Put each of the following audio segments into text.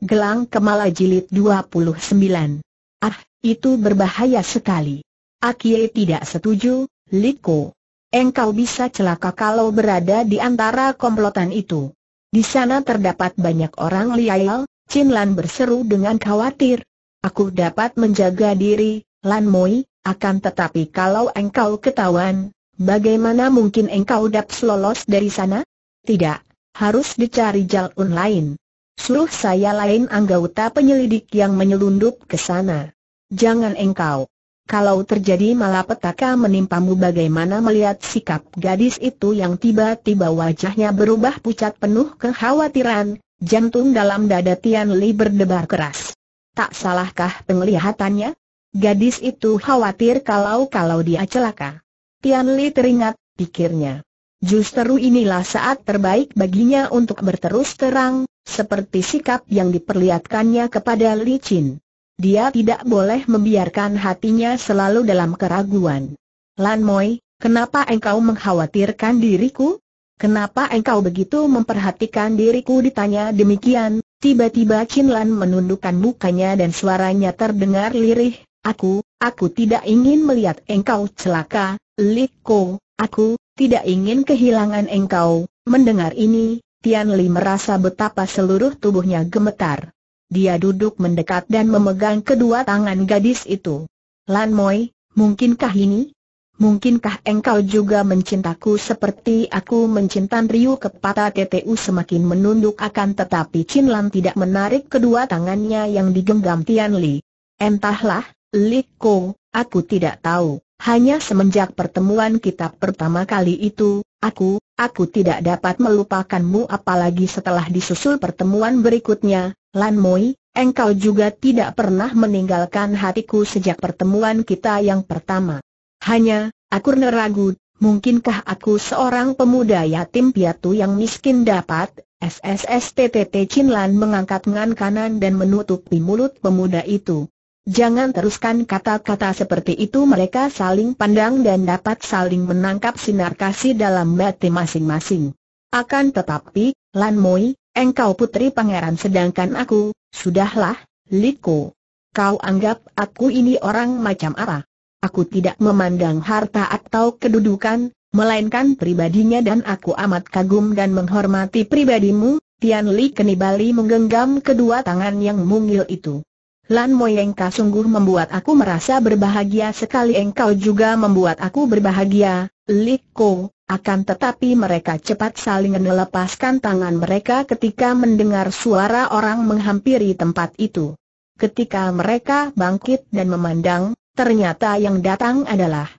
Gelang Kemala Jilid 29. Ah, itu berbahaya sekali. Akie tidak setuju, Liko. Engkau bisa celaka kalau berada di antara komplotan itu. Di sana terdapat banyak orang liyal Chin Lan berseru dengan khawatir. Aku dapat menjaga diri, Lan Moi, akan tetapi kalau engkau ketahuan, bagaimana mungkin engkau dapat lolos dari sana? Tidak, harus dicari jalan lain suruh saya lain anggota penyelidik yang menyelundup ke sana. Jangan engkau. Kalau terjadi malapetaka menimpamu bagaimana melihat sikap gadis itu yang tiba-tiba wajahnya berubah pucat penuh kekhawatiran, jantung dalam dada Tian Li berdebar keras. Tak salahkah penglihatannya? Gadis itu khawatir kalau-kalau dia celaka. Tian Li teringat, pikirnya. Justru inilah saat terbaik baginya untuk berterus terang, seperti sikap yang diperlihatkannya kepada Li Chin. Dia tidak boleh membiarkan hatinya selalu dalam keraguan. Lan Moi, kenapa engkau mengkhawatirkan diriku? Kenapa engkau begitu memperhatikan diriku ditanya demikian? Tiba-tiba Chin Lan menundukkan mukanya dan suaranya terdengar lirih. Aku, aku tidak ingin melihat engkau celaka, Li Liko, aku, tidak ingin kehilangan engkau. Mendengar ini, Tian Li merasa betapa seluruh tubuhnya gemetar. Dia duduk mendekat dan memegang kedua tangan gadis itu. Lan Moi, mungkinkah ini? Mungkinkah engkau juga mencintaku seperti aku mencintan Ryu Kepata TTU semakin menunduk akan tetapi Chin Lan tidak menarik kedua tangannya yang digenggam Tian Li. Entahlah, Li Ko, aku tidak tahu. Hanya semenjak pertemuan kita pertama kali itu, aku, Aku tidak dapat melupakanmu apalagi setelah disusul pertemuan berikutnya, Lan Moi, engkau juga tidak pernah meninggalkan hatiku sejak pertemuan kita yang pertama. Hanya, aku neragu. mungkinkah aku seorang pemuda yatim piatu yang miskin dapat, SSSTTT Chin Lan mengangkat ngan kanan dan menutupi mulut pemuda itu. Jangan teruskan kata-kata seperti itu mereka saling pandang dan dapat saling menangkap sinar kasih dalam mati masing-masing. Akan tetapi, Lan Moi, engkau putri pangeran sedangkan aku, sudahlah, Liko. Kau anggap aku ini orang macam apa? Aku tidak memandang harta atau kedudukan, melainkan pribadinya dan aku amat kagum dan menghormati pribadimu, Tian Li Kenibali menggenggam kedua tangan yang mungil itu. Lan moyeng kau sungguh membuat aku merasa berbahagia sekali engkau juga membuat aku berbahagia, Liko, akan tetapi mereka cepat saling melepaskan tangan mereka ketika mendengar suara orang menghampiri tempat itu. Ketika mereka bangkit dan memandang, ternyata yang datang adalah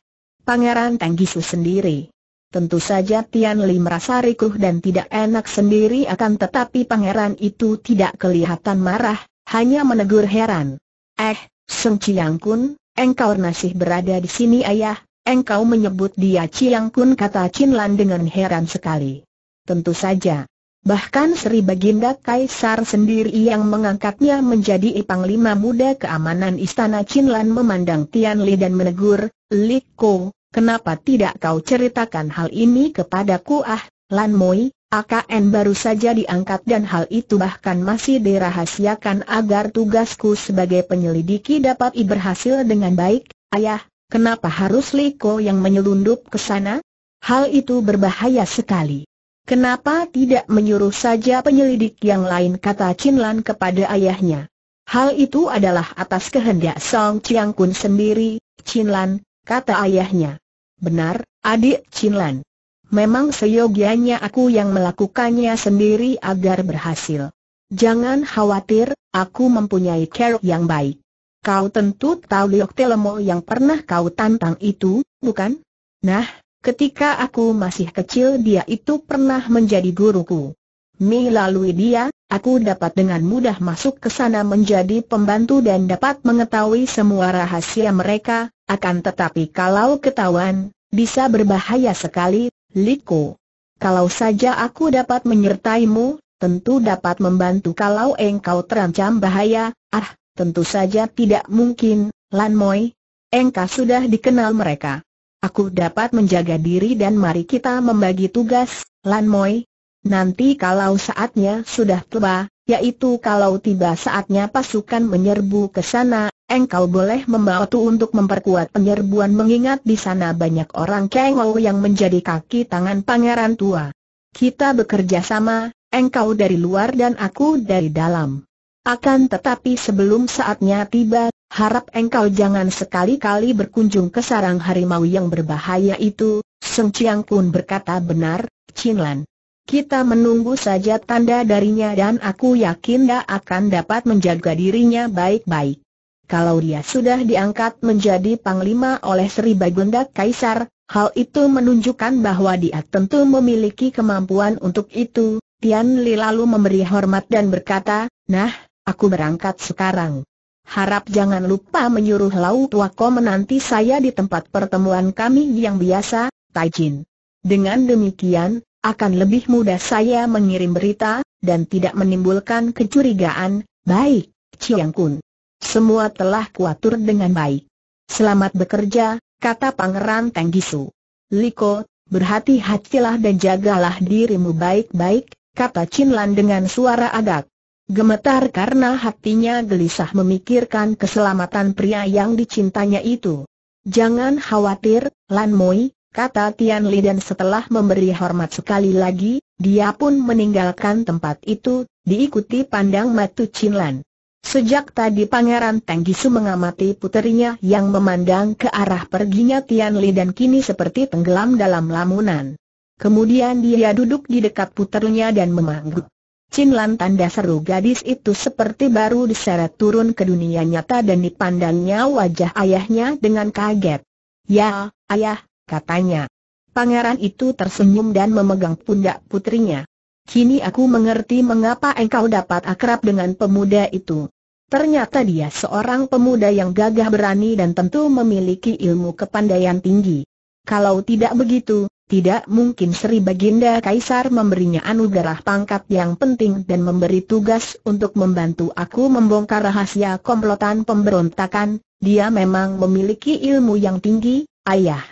Pangeran Tanggisu sendiri. Tentu saja Tian Li merasa rikuh dan tidak enak sendiri akan tetapi pangeran itu tidak kelihatan marah, hanya menegur heran. Eh, Seng Chiang Kun, engkau masih berada di sini ayah, engkau menyebut dia Chiang Kun kata Chin Lan dengan heran sekali. Tentu saja. Bahkan Sri Baginda Kaisar sendiri yang mengangkatnya menjadi ipang lima muda keamanan istana Chin Lan memandang Tian Li dan menegur, Li Ko, kenapa tidak kau ceritakan hal ini kepadaku ah, Lan Moi, AKN baru saja diangkat dan hal itu bahkan masih dirahasiakan agar tugasku sebagai penyelidiki dapat berhasil dengan baik. Ayah, kenapa harus Liko yang menyelundup ke sana? Hal itu berbahaya sekali. Kenapa tidak menyuruh saja penyelidik yang lain kata Chinlan kepada ayahnya? Hal itu adalah atas kehendak Song Chiang Kun sendiri, Chinlan, kata ayahnya. Benar, adik Chinlan. Memang seyogianya aku yang melakukannya sendiri agar berhasil. Jangan khawatir, aku mempunyai cara yang baik. Kau tentu tahu Liok Telemo yang pernah kau tantang itu, bukan? Nah, ketika aku masih kecil dia itu pernah menjadi guruku. Melalui dia, aku dapat dengan mudah masuk ke sana menjadi pembantu dan dapat mengetahui semua rahasia mereka, akan tetapi kalau ketahuan, bisa berbahaya sekali, Liko. Kalau saja aku dapat menyertaimu, tentu dapat membantu kalau engkau terancam bahaya, ah, tentu saja tidak mungkin, Lan Moi. Engkau sudah dikenal mereka. Aku dapat menjaga diri dan mari kita membagi tugas, Lan Moi. Nanti kalau saatnya sudah tiba, yaitu kalau tiba saatnya pasukan menyerbu ke sana, engkau boleh membawa untuk memperkuat penyerbuan mengingat di sana banyak orang kengau yang menjadi kaki tangan pangeran tua. Kita bekerja sama, engkau dari luar dan aku dari dalam. Akan tetapi sebelum saatnya tiba, harap engkau jangan sekali-kali berkunjung ke sarang harimau yang berbahaya itu, Seng Chiang Kun berkata benar, Chin Lan. Kita menunggu saja tanda darinya dan aku yakin dia akan dapat menjaga dirinya baik-baik. Kalau dia sudah diangkat menjadi panglima oleh Sri Baginda Kaisar, hal itu menunjukkan bahwa dia tentu memiliki kemampuan untuk itu. Tian Li lalu memberi hormat dan berkata, Nah, aku berangkat sekarang. Harap jangan lupa menyuruh Lau Tuako menanti saya di tempat pertemuan kami yang biasa, Taijin. Dengan demikian, akan lebih mudah saya mengirim berita, dan tidak menimbulkan kecurigaan, baik, Chiang Kun. Semua telah kuatur dengan baik. Selamat bekerja, kata Pangeran Tenggisu. Liko, berhati-hatilah dan jagalah dirimu baik-baik, kata Chin Lan dengan suara agak gemetar karena hatinya gelisah memikirkan keselamatan pria yang dicintanya itu. Jangan khawatir, Lan Moi, kata Tian Li dan setelah memberi hormat sekali lagi, dia pun meninggalkan tempat itu, diikuti pandang Matu Lan. Sejak tadi Pangeran Gisu mengamati puterinya yang memandang ke arah perginya Tian Li dan kini seperti tenggelam dalam lamunan. Kemudian dia duduk di dekat puternya dan memangguk. Chin Lan tanda seru gadis itu seperti baru diseret turun ke dunia nyata dan dipandangnya wajah ayahnya dengan kaget. Ya, ayah, katanya. Pangeran itu tersenyum dan memegang pundak putrinya. Kini aku mengerti mengapa engkau dapat akrab dengan pemuda itu. Ternyata dia seorang pemuda yang gagah berani dan tentu memiliki ilmu kepandaian tinggi. Kalau tidak begitu, tidak mungkin Sri Baginda Kaisar memberinya anugerah pangkat yang penting dan memberi tugas untuk membantu aku membongkar rahasia komplotan pemberontakan. Dia memang memiliki ilmu yang tinggi, ayah.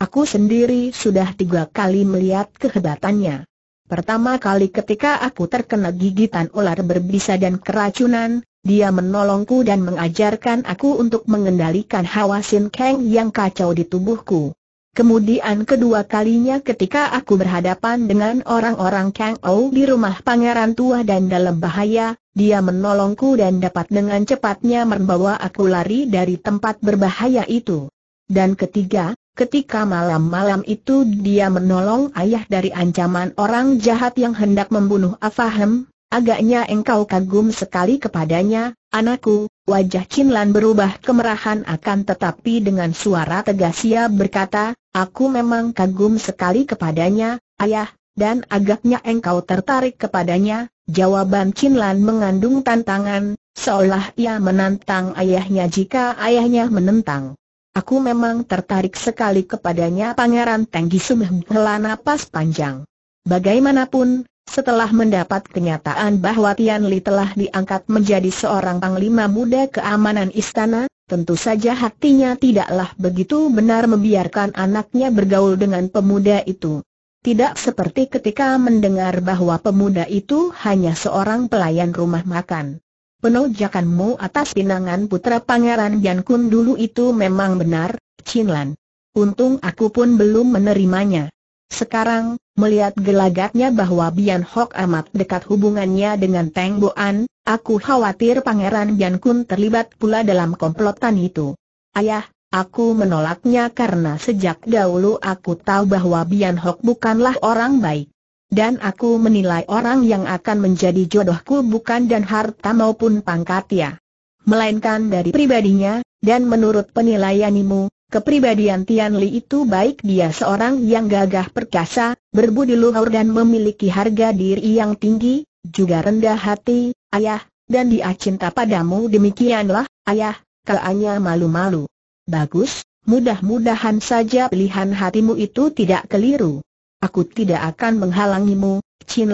Aku sendiri sudah tiga kali melihat kehebatannya. Pertama kali ketika aku terkena gigitan ular berbisa dan keracunan, dia menolongku dan mengajarkan aku untuk mengendalikan hawa sin keng yang kacau di tubuhku. Kemudian kedua kalinya ketika aku berhadapan dengan orang-orang Kang Ou di rumah pangeran tua dan dalam bahaya, dia menolongku dan dapat dengan cepatnya membawa aku lari dari tempat berbahaya itu. Dan ketiga, Ketika malam-malam itu dia menolong ayah dari ancaman orang jahat yang hendak membunuh Afahem, agaknya engkau kagum sekali kepadanya, anakku, wajah Chinlan berubah kemerahan akan tetapi dengan suara tegas ia berkata, aku memang kagum sekali kepadanya, ayah, dan agaknya engkau tertarik kepadanya, jawaban Chinlan mengandung tantangan, seolah ia menantang ayahnya jika ayahnya menentang. Aku memang tertarik sekali kepadanya Pangeran Tenggi Sumeh pas napas panjang. Bagaimanapun, setelah mendapat kenyataan bahwa Tian Li telah diangkat menjadi seorang panglima muda keamanan istana, tentu saja hatinya tidaklah begitu benar membiarkan anaknya bergaul dengan pemuda itu. Tidak seperti ketika mendengar bahwa pemuda itu hanya seorang pelayan rumah makan. Penolakanmu atas pinangan putra Pangeran Yan Kun dulu itu memang benar, Chin Lan. Untung aku pun belum menerimanya. Sekarang, melihat gelagatnya bahwa Bian Hock amat dekat hubungannya dengan Teng An, aku khawatir Pangeran Bian Kun terlibat pula dalam komplotan itu. Ayah, aku menolaknya karena sejak dahulu aku tahu bahwa Bian Hock bukanlah orang baik dan aku menilai orang yang akan menjadi jodohku bukan dan harta maupun pangkatnya. Melainkan dari pribadinya, dan menurut penilaianimu, kepribadian Tian Li itu baik dia seorang yang gagah perkasa, berbudi luhur dan memiliki harga diri yang tinggi, juga rendah hati, ayah, dan dia cinta padamu demikianlah, ayah, kalanya malu-malu. Bagus, mudah-mudahan saja pilihan hatimu itu tidak keliru. Aku tidak akan menghalangimu, Chin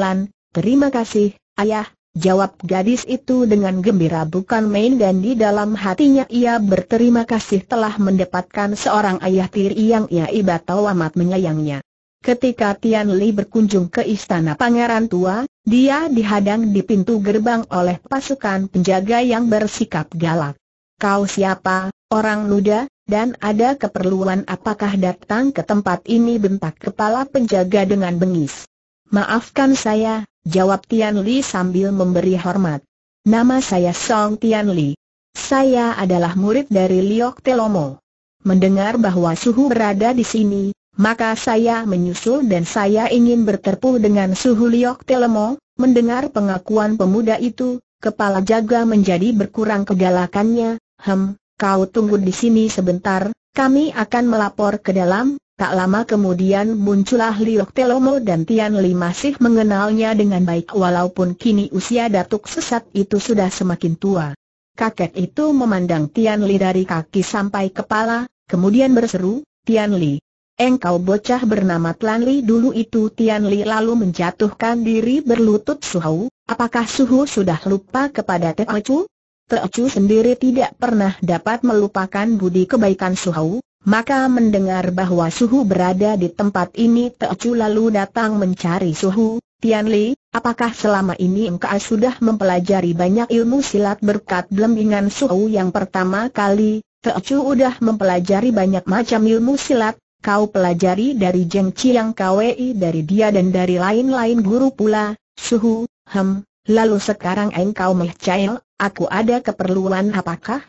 terima kasih, ayah, jawab gadis itu dengan gembira bukan main dan di dalam hatinya ia berterima kasih telah mendapatkan seorang ayah tiri yang ia iba tahu amat menyayangnya. Ketika Tian Li berkunjung ke istana pangeran tua, dia dihadang di pintu gerbang oleh pasukan penjaga yang bersikap galak. Kau siapa, orang muda? Dan ada keperluan apakah datang ke tempat ini bentak kepala penjaga dengan bengis. Maafkan saya, jawab Tian Li sambil memberi hormat. Nama saya Song Tian Li. Saya adalah murid dari Liok Telomo. Mendengar bahwa suhu berada di sini, maka saya menyusul dan saya ingin berterpu dengan suhu Liok Telomo. mendengar pengakuan pemuda itu, kepala jaga menjadi berkurang kegalakannya, hem, kau tunggu di sini sebentar, kami akan melapor ke dalam, tak lama kemudian muncullah Liok Telomo dan Tian Li masih mengenalnya dengan baik walaupun kini usia datuk sesat itu sudah semakin tua. Kakek itu memandang Tian Li dari kaki sampai kepala, kemudian berseru, Tian Li, engkau bocah bernama Tian Li dulu itu Tian Li lalu menjatuhkan diri berlutut suhu, apakah suhu sudah lupa kepada Teo Chu? Teocu sendiri tidak pernah dapat melupakan budi kebaikan Suhu, maka mendengar bahwa Suhu berada di tempat ini Teocu lalu datang mencari Suhu, Tian Li, apakah selama ini engkau sudah mempelajari banyak ilmu silat berkat blembingan Suhu yang pertama kali, Teocu udah mempelajari banyak macam ilmu silat, kau pelajari dari Jeng Chiang Kwei dari dia dan dari lain-lain guru pula, Suhu, hem, lalu sekarang engkau mehcail, Aku ada keperluan apakah?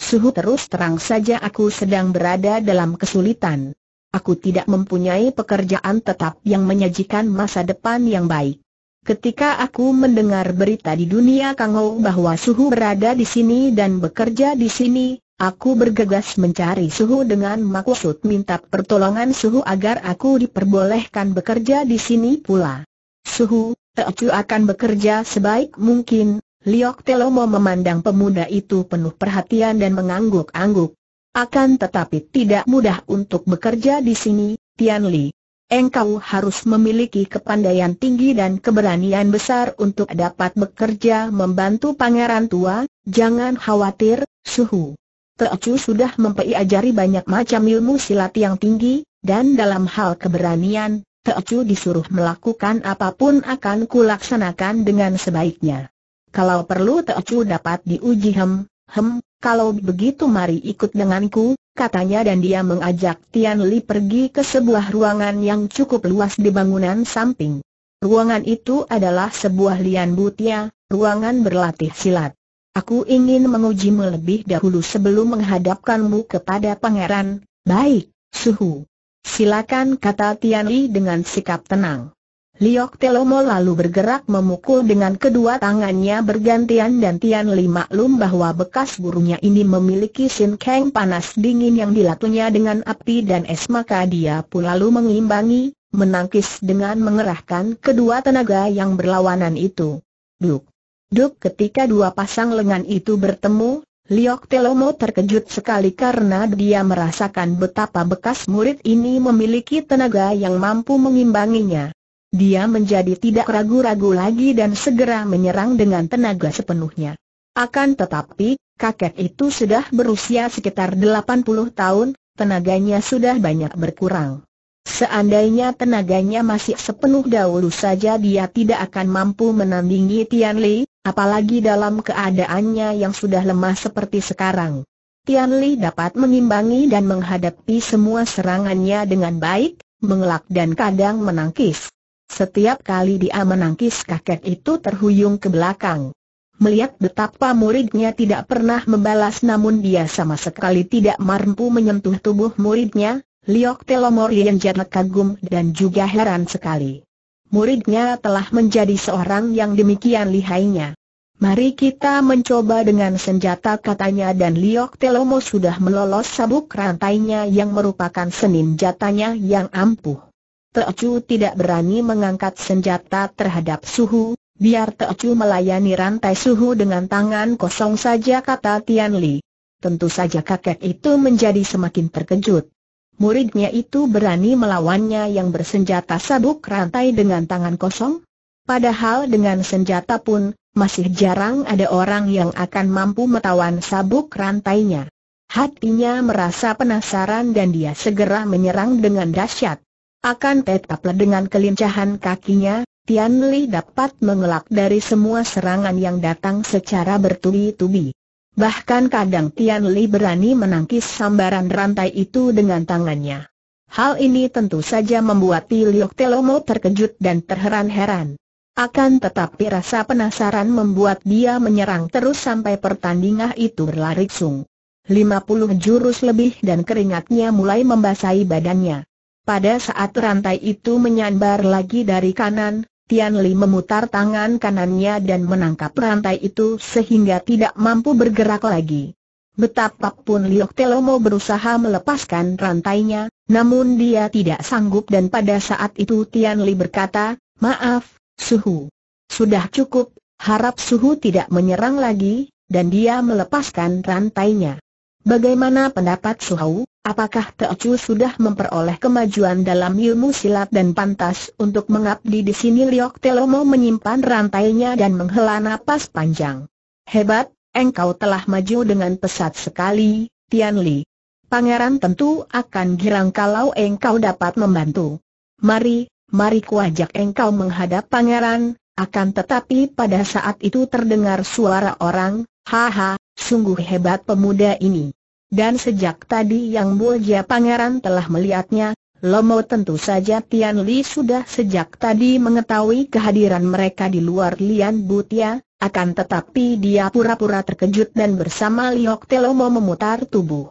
Suhu terus terang saja aku sedang berada dalam kesulitan. Aku tidak mempunyai pekerjaan tetap yang menyajikan masa depan yang baik. Ketika aku mendengar berita di dunia Kangou bahwa Suhu berada di sini dan bekerja di sini, aku bergegas mencari Suhu dengan maksud minta pertolongan Suhu agar aku diperbolehkan bekerja di sini pula. Suhu, Teocu akan bekerja sebaik mungkin, Liok Telomo memandang pemuda itu penuh perhatian dan mengangguk-angguk. Akan tetapi tidak mudah untuk bekerja di sini, Tian Li. Engkau harus memiliki kepandaian tinggi dan keberanian besar untuk dapat bekerja membantu pangeran tua, jangan khawatir, suhu. Teocu sudah mempeiajari banyak macam ilmu silat yang tinggi, dan dalam hal keberanian, Teocu disuruh melakukan apapun akan kulaksanakan dengan sebaiknya. Kalau perlu Teocu dapat diuji hem, hem, kalau begitu mari ikut denganku, katanya dan dia mengajak Tian Li pergi ke sebuah ruangan yang cukup luas di bangunan samping. Ruangan itu adalah sebuah lian butia, ruangan berlatih silat. Aku ingin mengujimu lebih dahulu sebelum menghadapkanmu kepada pangeran, baik, suhu. Silakan kata Tian Li dengan sikap tenang. Liok Telomo lalu bergerak memukul dengan kedua tangannya bergantian dan Tian Li maklum bahwa bekas burunya ini memiliki sin keng panas dingin yang dilatunya dengan api dan es maka dia pun lalu mengimbangi, menangkis dengan mengerahkan kedua tenaga yang berlawanan itu. Duk! Duk ketika dua pasang lengan itu bertemu, Liok Telomo terkejut sekali karena dia merasakan betapa bekas murid ini memiliki tenaga yang mampu mengimbanginya. Dia menjadi tidak ragu-ragu lagi dan segera menyerang dengan tenaga sepenuhnya. Akan tetapi, kakek itu sudah berusia sekitar 80 tahun, tenaganya sudah banyak berkurang. Seandainya tenaganya masih sepenuh dahulu saja dia tidak akan mampu menandingi Tian Li, apalagi dalam keadaannya yang sudah lemah seperti sekarang. Tian Li dapat mengimbangi dan menghadapi semua serangannya dengan baik, mengelak dan kadang menangkis. Setiap kali dia menangkis kakek itu terhuyung ke belakang. Melihat betapa muridnya tidak pernah membalas namun dia sama sekali tidak mampu menyentuh tubuh muridnya, Liok Telomorian jatuh kagum dan juga heran sekali. Muridnya telah menjadi seorang yang demikian lihainya. Mari kita mencoba dengan senjata katanya dan Liok Telomo sudah melolos sabuk rantainya yang merupakan senin jatanya yang ampuh. Teocu tidak berani mengangkat senjata terhadap suhu, biar Teocu melayani rantai suhu dengan tangan kosong saja kata Tian Li. Tentu saja kakek itu menjadi semakin terkejut. Muridnya itu berani melawannya yang bersenjata sabuk rantai dengan tangan kosong? Padahal dengan senjata pun, masih jarang ada orang yang akan mampu metawan sabuk rantainya. Hatinya merasa penasaran dan dia segera menyerang dengan dahsyat. Akan tetaplah dengan kelincahan kakinya, Tian Li dapat mengelak dari semua serangan yang datang secara bertubi-tubi. Bahkan kadang Tian Li berani menangkis sambaran rantai itu dengan tangannya. Hal ini tentu saja membuat Tiliok Telomo terkejut dan terheran-heran. Akan tetapi rasa penasaran membuat dia menyerang terus sampai pertandingan itu sung. 50 jurus lebih dan keringatnya mulai membasahi badannya. Pada saat rantai itu menyambar lagi dari kanan, Tian Li memutar tangan kanannya dan menangkap rantai itu sehingga tidak mampu bergerak lagi. Betapapun Liok Telomo berusaha melepaskan rantainya, namun dia tidak sanggup dan pada saat itu Tian Li berkata, Maaf, Suhu. Sudah cukup, harap Suhu tidak menyerang lagi, dan dia melepaskan rantainya. Bagaimana pendapat Suhu? Apakah Teocu sudah memperoleh kemajuan dalam ilmu silat dan pantas untuk mengabdi di sini Liok Telomo menyimpan rantainya dan menghela napas panjang. Hebat, engkau telah maju dengan pesat sekali, Tian Li. Pangeran tentu akan girang kalau engkau dapat membantu. Mari, mari kuajak engkau menghadap pangeran, akan tetapi pada saat itu terdengar suara orang, haha, sungguh hebat pemuda ini. Dan sejak tadi Yang Mulia Pangeran telah melihatnya, Lomo tentu saja Tian Li sudah sejak tadi mengetahui kehadiran mereka di luar Lian Butia, akan tetapi dia pura-pura terkejut dan bersama Liok Telomo memutar tubuh.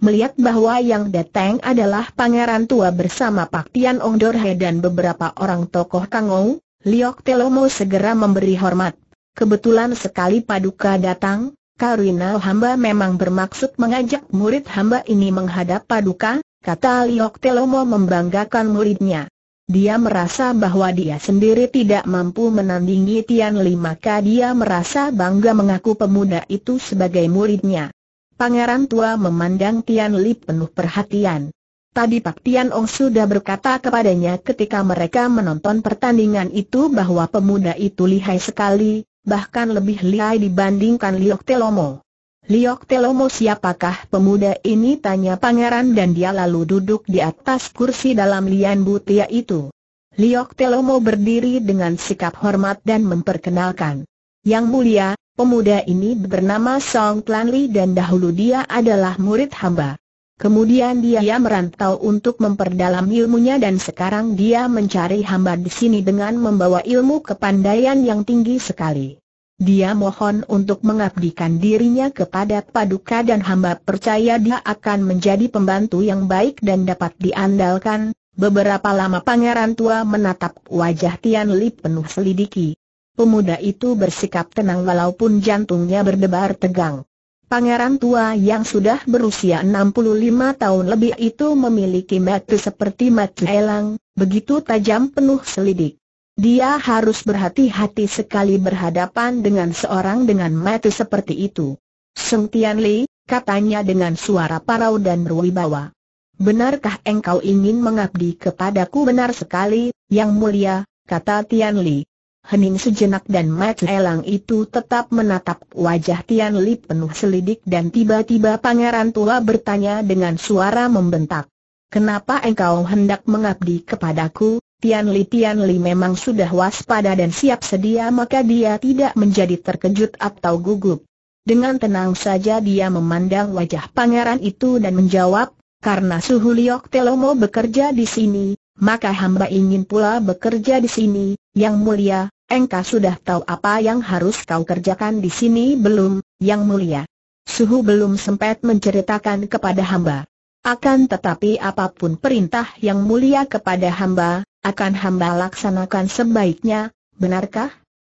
Melihat bahwa yang datang adalah pangeran tua bersama Pak Tian Ong Dorhe dan beberapa orang tokoh Kangou, Liok Telomo segera memberi hormat. Kebetulan sekali Paduka datang, Karina hamba memang bermaksud mengajak murid hamba ini menghadap paduka, kata Liok Telomo membanggakan muridnya. Dia merasa bahwa dia sendiri tidak mampu menandingi Tian Li maka dia merasa bangga mengaku pemuda itu sebagai muridnya. Pangeran tua memandang Tian Li penuh perhatian. Tadi Pak Tian Ong sudah berkata kepadanya ketika mereka menonton pertandingan itu bahwa pemuda itu lihai sekali, bahkan lebih lihai dibandingkan Liok Telomo. Liok Telomo siapakah pemuda ini tanya pangeran dan dia lalu duduk di atas kursi dalam lian butia itu. Liok Telomo berdiri dengan sikap hormat dan memperkenalkan. Yang mulia, pemuda ini bernama Song Tlan Li dan dahulu dia adalah murid hamba. Kemudian dia merantau untuk memperdalam ilmunya dan sekarang dia mencari hamba di sini dengan membawa ilmu kepandaian yang tinggi sekali. Dia mohon untuk mengabdikan dirinya kepada Paduka dan hamba percaya dia akan menjadi pembantu yang baik dan dapat diandalkan. Beberapa lama pangeran tua menatap wajah Tian Li penuh selidiki. Pemuda itu bersikap tenang walaupun jantungnya berdebar tegang. Pangeran tua yang sudah berusia 65 tahun lebih itu memiliki mata seperti mata elang, begitu tajam penuh selidik. Dia harus berhati-hati sekali berhadapan dengan seorang dengan mata seperti itu. Seng Tian Li, katanya dengan suara parau dan berwibawa. Benarkah engkau ingin mengabdi kepadaku benar sekali, Yang Mulia, kata Tian Li hening sejenak dan Mat Elang itu tetap menatap wajah Tian Li penuh selidik dan tiba-tiba pangeran tua bertanya dengan suara membentak. Kenapa engkau hendak mengabdi kepadaku, Tian Li Tian Li memang sudah waspada dan siap sedia maka dia tidak menjadi terkejut atau gugup. Dengan tenang saja dia memandang wajah pangeran itu dan menjawab, karena suhu Liok Telomo bekerja di sini, maka hamba ingin pula bekerja di sini, yang mulia, Engkau sudah tahu apa yang harus kau kerjakan di sini belum, yang mulia? Suhu belum sempat menceritakan kepada hamba. Akan tetapi apapun perintah yang mulia kepada hamba, akan hamba laksanakan sebaiknya, benarkah?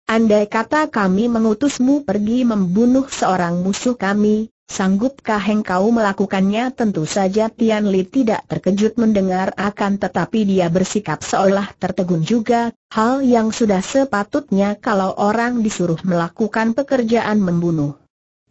Andai kata kami mengutusmu pergi membunuh seorang musuh kami, Sanggupkah engkau melakukannya? Tentu saja Tian Li tidak terkejut mendengar akan tetapi dia bersikap seolah tertegun juga, hal yang sudah sepatutnya kalau orang disuruh melakukan pekerjaan membunuh.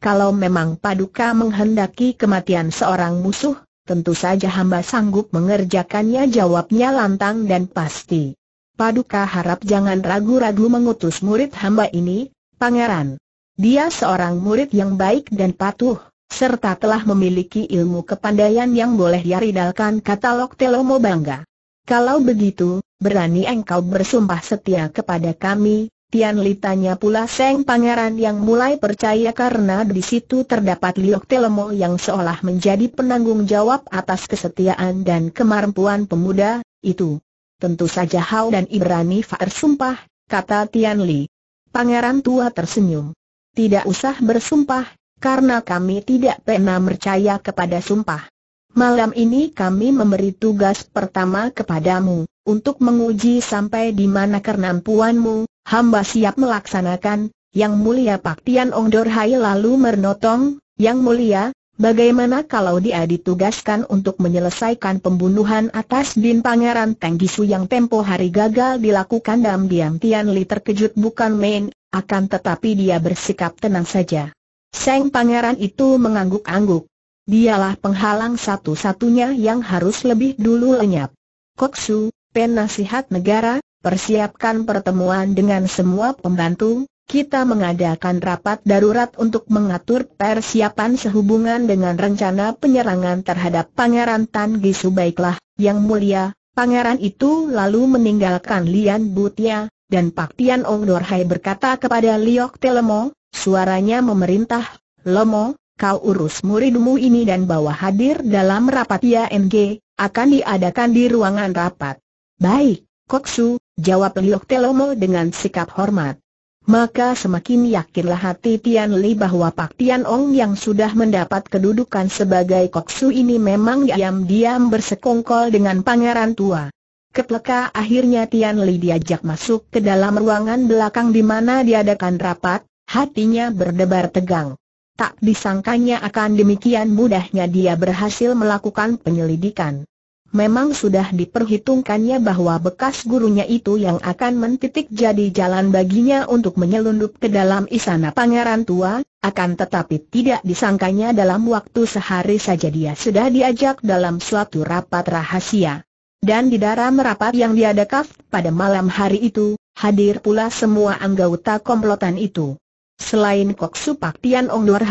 Kalau memang paduka menghendaki kematian seorang musuh, tentu saja hamba sanggup mengerjakannya jawabnya lantang dan pasti. Paduka harap jangan ragu-ragu mengutus murid hamba ini, pangeran. Dia seorang murid yang baik dan patuh, serta telah memiliki ilmu kepandaian yang boleh diaridalkan kata Lok Telomo bangga. Kalau begitu, berani engkau bersumpah setia kepada kami, Tian Li tanya pula Seng Pangeran yang mulai percaya karena di situ terdapat Liok Telemo yang seolah menjadi penanggung jawab atas kesetiaan dan kemampuan pemuda, itu. Tentu saja Hao dan Ibrani Fa'er sumpah, kata Tian Li. Pangeran tua tersenyum tidak usah bersumpah, karena kami tidak pernah percaya kepada sumpah. Malam ini kami memberi tugas pertama kepadamu, untuk menguji sampai di mana kernampuanmu, hamba siap melaksanakan, Yang Mulia Pak Tian Ong Dor lalu mernotong. Yang Mulia, bagaimana kalau dia ditugaskan untuk menyelesaikan pembunuhan atas Bin Pangeran Tenggisu yang tempo hari gagal dilakukan diam-diam Tian Li terkejut bukan main, akan tetapi dia bersikap tenang saja. Seng pangeran itu mengangguk-angguk. Dialah penghalang satu-satunya yang harus lebih dulu lenyap. Koksu, penasihat negara, persiapkan pertemuan dengan semua pembantu, kita mengadakan rapat darurat untuk mengatur persiapan sehubungan dengan rencana penyerangan terhadap Pangeran Tan Gisu baiklah, Yang Mulia, Pangeran itu lalu meninggalkan Lian Butia, dan Pak Tian Ong Dorhai berkata kepada Liok Telemo, suaranya memerintah, Lomo, kau urus muridmu ini dan bawa hadir dalam rapat ya NG, akan diadakan di ruangan rapat. Baik, Koksu, jawab Liok Telomo dengan sikap hormat. Maka semakin yakinlah hati Tian Li bahwa Pak Tian Ong yang sudah mendapat kedudukan sebagai koksu ini memang diam-diam bersekongkol dengan pangeran tua. Kepleka akhirnya Tian Li diajak masuk ke dalam ruangan belakang di mana diadakan rapat, hatinya berdebar tegang. Tak disangkanya akan demikian mudahnya dia berhasil melakukan penyelidikan. Memang sudah diperhitungkannya bahwa bekas gurunya itu yang akan mentitik jadi jalan baginya untuk menyelundup ke dalam istana pangeran tua, akan tetapi tidak disangkanya dalam waktu sehari saja dia sudah diajak dalam suatu rapat rahasia. Dan di dalam rapat yang diadakan pada malam hari itu, hadir pula semua anggota komplotan itu. Selain Kok Supak Tian Ong Lor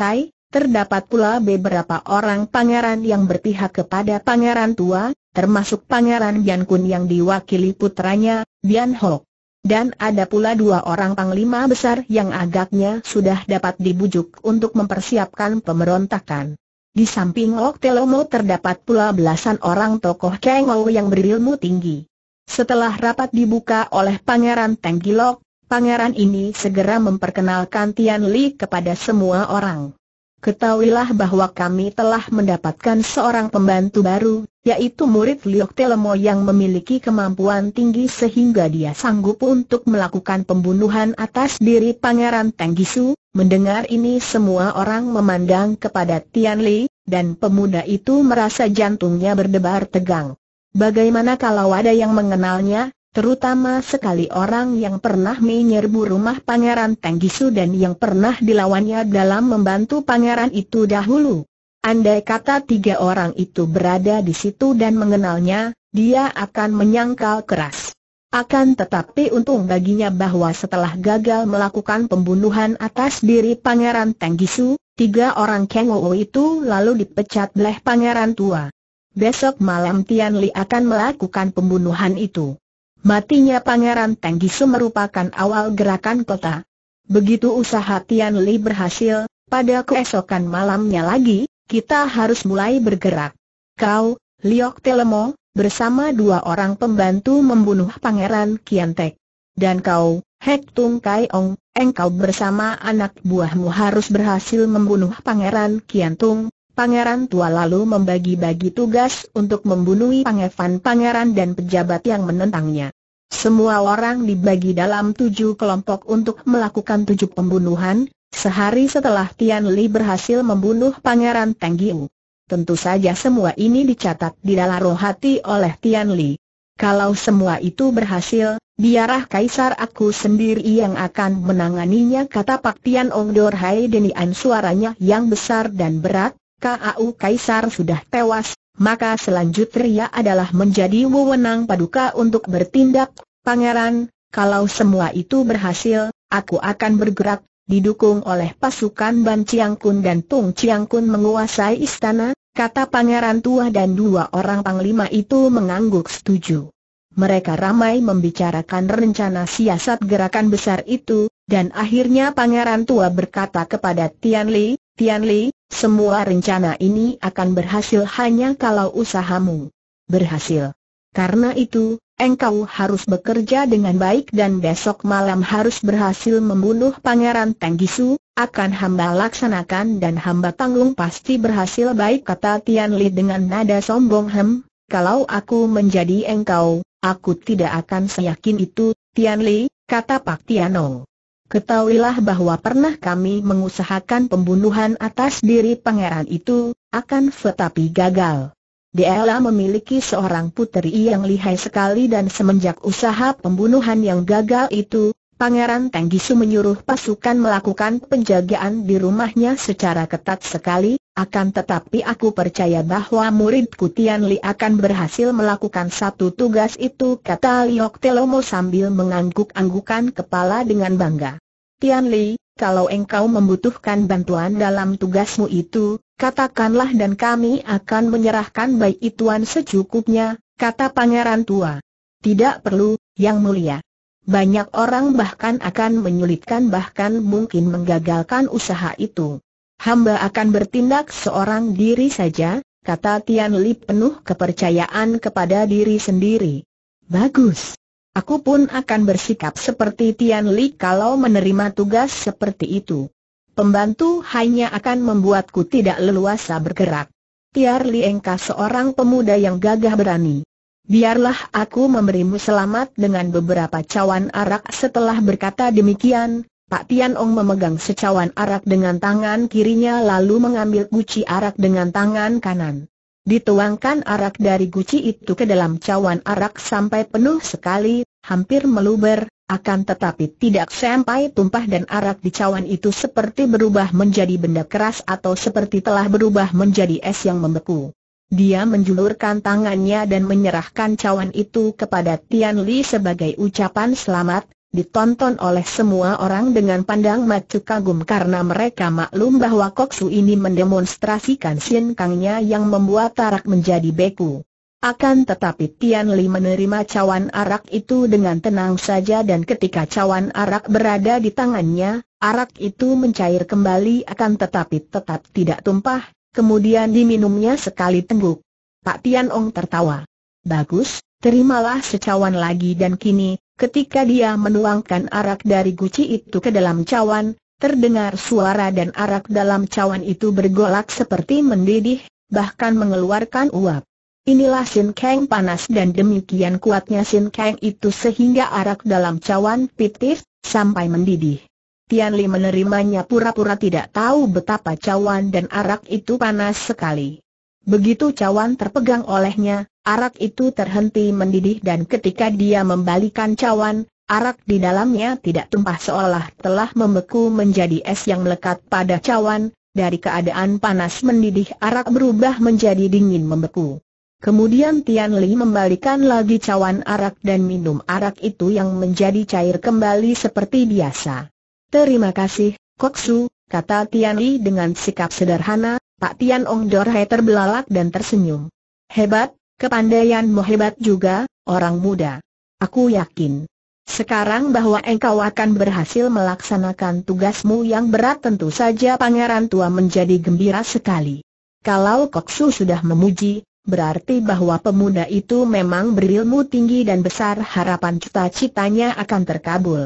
terdapat pula beberapa orang pangeran yang berpihak kepada pangeran tua, termasuk pangeran Bian Kun yang diwakili putranya, Bian Ho. Dan ada pula dua orang panglima besar yang agaknya sudah dapat dibujuk untuk mempersiapkan pemberontakan. Di samping Lok Telomo terdapat pula belasan orang tokoh Ou yang berilmu tinggi. Setelah rapat dibuka oleh Pangeran Tenggilok, Pangeran ini segera memperkenalkan Tian Li kepada semua orang. Ketahuilah bahwa kami telah mendapatkan seorang pembantu baru, yaitu murid Liok Telemo yang memiliki kemampuan tinggi sehingga dia sanggup untuk melakukan pembunuhan atas diri Pangeran Tenggisu. Mendengar ini semua orang memandang kepada Tian Li, dan pemuda itu merasa jantungnya berdebar tegang. Bagaimana kalau ada yang mengenalnya, terutama sekali orang yang pernah menyerbu rumah Pangeran Tenggisu dan yang pernah dilawannya dalam membantu pangeran itu dahulu. Andai kata tiga orang itu berada di situ dan mengenalnya, dia akan menyangkal keras. Akan tetapi untung baginya bahwa setelah gagal melakukan pembunuhan atas diri Pangeran Tenggisu, tiga orang Kengowo itu lalu dipecat oleh Pangeran Tua. Besok malam Tian Li akan melakukan pembunuhan itu. Matinya Pangeran Tenggisu merupakan awal gerakan kota. Begitu usaha Tian Li berhasil, pada keesokan malamnya lagi, kita harus mulai bergerak. Kau, Liok Telemo, bersama dua orang pembantu membunuh Pangeran Kiantek. Dan kau, Hek Tung Kai Ong, engkau bersama anak buahmu harus berhasil membunuh Pangeran Kiantung, Pangeran tua lalu membagi-bagi tugas untuk membunuh Pangeran Pangeran dan pejabat yang menentangnya. Semua orang dibagi dalam tujuh kelompok untuk melakukan tujuh pembunuhan, sehari setelah Tian Li berhasil membunuh Pangeran Tenggiu. Tentu saja semua ini dicatat di dalam roh hati oleh Tian Li. Kalau semua itu berhasil, biarah kaisar aku sendiri yang akan menanganinya kata Pak Tian Ong Dor Hai Denian suaranya yang besar dan berat, KAU Kaisar sudah tewas, maka selanjutnya adalah menjadi wewenang paduka untuk bertindak. Pangeran, kalau semua itu berhasil, aku akan bergerak, didukung oleh pasukan Ban Chiang dan Tung Chiang menguasai istana, kata pangeran tua dan dua orang panglima itu mengangguk setuju. Mereka ramai membicarakan rencana siasat gerakan besar itu, dan akhirnya pangeran tua berkata kepada Tian Li, Tian Li, semua rencana ini akan berhasil hanya kalau usahamu berhasil. Karena itu, engkau harus bekerja dengan baik dan besok malam harus berhasil membunuh Pangeran Tanggisu, akan hamba laksanakan dan hamba tanggung pasti berhasil baik kata Tian Li dengan nada sombong hem, kalau aku menjadi engkau, aku tidak akan seyakin itu, Tian Li, kata Pak Tianong. Ketahuilah bahwa pernah kami mengusahakan pembunuhan atas diri pangeran itu, akan tetapi gagal. Della memiliki seorang puteri yang lihai sekali dan semenjak usaha pembunuhan yang gagal itu, Pangeran Tenggisu menyuruh pasukan melakukan penjagaan di rumahnya secara ketat sekali, akan tetapi aku percaya bahwa murid Tian Li akan berhasil melakukan satu tugas itu kata Liok Telomo sambil mengangguk-anggukan kepala dengan bangga. Tian Li, kalau engkau membutuhkan bantuan dalam tugasmu itu, katakanlah dan kami akan menyerahkan baik ituan secukupnya, kata pangeran tua. Tidak perlu, yang mulia banyak orang bahkan akan menyulitkan bahkan mungkin menggagalkan usaha itu. Hamba akan bertindak seorang diri saja, kata Tian Li penuh kepercayaan kepada diri sendiri. Bagus. Aku pun akan bersikap seperti Tian Li kalau menerima tugas seperti itu. Pembantu hanya akan membuatku tidak leluasa bergerak. Tiar Li Engka seorang pemuda yang gagah berani. Biarlah aku memberimu selamat dengan beberapa cawan arak setelah berkata demikian, Pak Tian Ong memegang secawan arak dengan tangan kirinya lalu mengambil guci arak dengan tangan kanan. Dituangkan arak dari guci itu ke dalam cawan arak sampai penuh sekali, hampir meluber, akan tetapi tidak sampai tumpah dan arak di cawan itu seperti berubah menjadi benda keras atau seperti telah berubah menjadi es yang membeku. Dia menjulurkan tangannya dan menyerahkan cawan itu kepada Tian Li sebagai ucapan selamat, ditonton oleh semua orang dengan pandang macu kagum karena mereka maklum bahwa Koksu ini mendemonstrasikan sin kangnya yang membuat tarak menjadi beku. Akan tetapi Tian Li menerima cawan arak itu dengan tenang saja dan ketika cawan arak berada di tangannya, arak itu mencair kembali akan tetapi tetap tidak tumpah, kemudian diminumnya sekali tengguk. Pak Tian Ong tertawa. Bagus, terimalah secawan lagi dan kini, ketika dia menuangkan arak dari guci itu ke dalam cawan, terdengar suara dan arak dalam cawan itu bergolak seperti mendidih, bahkan mengeluarkan uap. Inilah Sin Kang panas dan demikian kuatnya Sin Kang itu sehingga arak dalam cawan pitif, sampai mendidih. Tian Li menerimanya pura-pura tidak tahu betapa cawan dan arak itu panas sekali. Begitu cawan terpegang olehnya, arak itu terhenti mendidih dan ketika dia membalikan cawan, arak di dalamnya tidak tumpah seolah telah membeku menjadi es yang melekat pada cawan, dari keadaan panas mendidih arak berubah menjadi dingin membeku. Kemudian Tian Li membalikan lagi cawan arak dan minum arak itu yang menjadi cair kembali seperti biasa. Terima kasih, Koksu, kata Tian Li dengan sikap sederhana, Pak Tian Ong Dorhe terbelalak dan tersenyum. Hebat, kepandaianmu hebat juga, orang muda. Aku yakin. Sekarang bahwa engkau akan berhasil melaksanakan tugasmu yang berat tentu saja pangeran tua menjadi gembira sekali. Kalau Koksu sudah memuji, berarti bahwa pemuda itu memang berilmu tinggi dan besar harapan cita-citanya akan terkabul.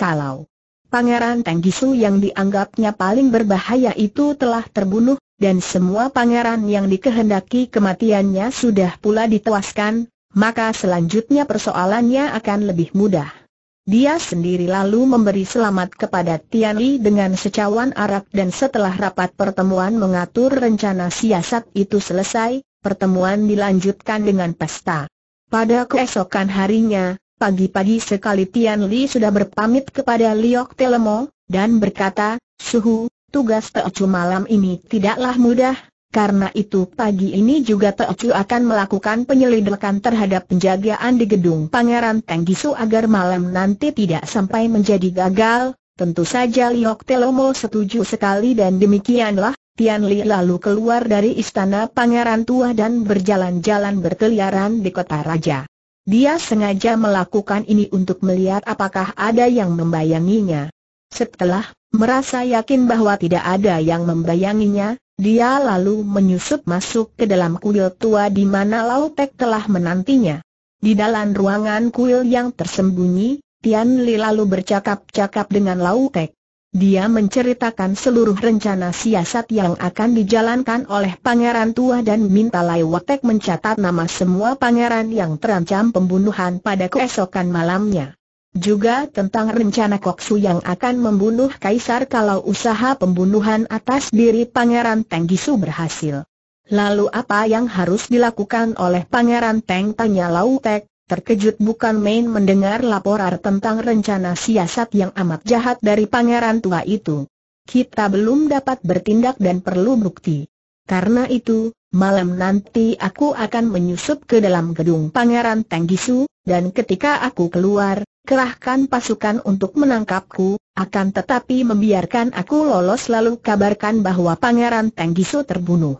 Kalau Pangeran Tenggisu yang dianggapnya paling berbahaya itu telah terbunuh, dan semua pangeran yang dikehendaki kematiannya sudah pula ditewaskan, maka selanjutnya persoalannya akan lebih mudah. Dia sendiri lalu memberi selamat kepada Tian Li dengan secawan arak dan setelah rapat pertemuan mengatur rencana siasat itu selesai, pertemuan dilanjutkan dengan pesta. Pada keesokan harinya, Pagi-pagi sekali Tian Li sudah berpamit kepada Liok Telemo, dan berkata, Suhu, tugas Teocu malam ini tidaklah mudah, karena itu pagi ini juga Teocu akan melakukan penyelidikan terhadap penjagaan di gedung Pangeran Tenggisu agar malam nanti tidak sampai menjadi gagal. Tentu saja Liok Telomo setuju sekali dan demikianlah, Tian Li lalu keluar dari istana Pangeran Tua dan berjalan-jalan berkeliaran di kota raja. Dia sengaja melakukan ini untuk melihat apakah ada yang membayanginya. Setelah merasa yakin bahwa tidak ada yang membayanginya, dia lalu menyusup masuk ke dalam kuil tua di mana Laupek telah menantinya. Di dalam ruangan kuil yang tersembunyi, Tian Li lalu bercakap-cakap dengan Laupek. Dia menceritakan seluruh rencana siasat yang akan dijalankan oleh pangeran tua dan minta Lai Watek mencatat nama semua pangeran yang terancam pembunuhan pada keesokan malamnya. Juga tentang rencana Koksu yang akan membunuh Kaisar kalau usaha pembunuhan atas diri pangeran Tenggisu berhasil. Lalu apa yang harus dilakukan oleh pangeran Teng tanya Lautek, terkejut bukan main mendengar laporan tentang rencana siasat yang amat jahat dari pangeran tua itu. Kita belum dapat bertindak dan perlu bukti. Karena itu, malam nanti aku akan menyusup ke dalam gedung pangeran Tenggisu, dan ketika aku keluar, kerahkan pasukan untuk menangkapku, akan tetapi membiarkan aku lolos lalu kabarkan bahwa pangeran Tenggisu terbunuh.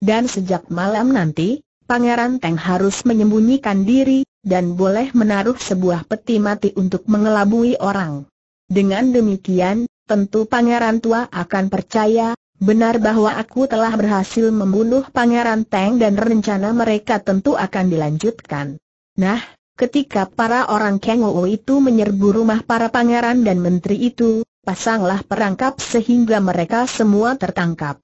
Dan sejak malam nanti, Pangeran Teng harus menyembunyikan diri, dan boleh menaruh sebuah peti mati untuk mengelabui orang. Dengan demikian, tentu Pangeran Tua akan percaya, benar bahwa aku telah berhasil membunuh Pangeran Teng dan rencana mereka tentu akan dilanjutkan. Nah, ketika para orang Kengou itu menyerbu rumah para pangeran dan menteri itu, pasanglah perangkap sehingga mereka semua tertangkap.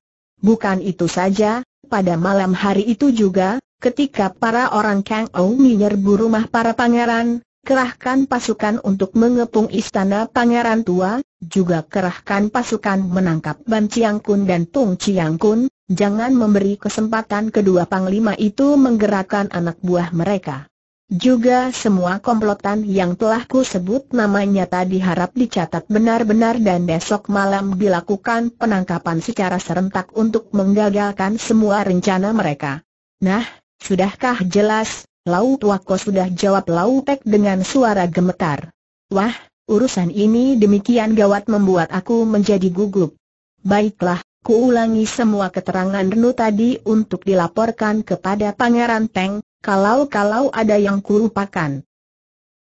Bukan itu saja, pada malam hari itu juga, Ketika para orang Kang Ou menyerbu rumah para pangeran, kerahkan pasukan untuk mengepung istana pangeran tua, juga kerahkan pasukan menangkap Ban Chiang Kun dan Tung Chiang Kun, jangan memberi kesempatan kedua panglima itu menggerakkan anak buah mereka. Juga semua komplotan yang telah ku sebut namanya tadi harap dicatat benar-benar dan besok malam dilakukan penangkapan secara serentak untuk menggagalkan semua rencana mereka. Nah, Sudahkah jelas? Lau Tuako sudah jawab Lau Pek dengan suara gemetar. Wah, urusan ini demikian gawat membuat aku menjadi gugup. Baiklah, kuulangi semua keterangan Renu tadi untuk dilaporkan kepada Pangeran Peng, kalau-kalau ada yang kulupakan.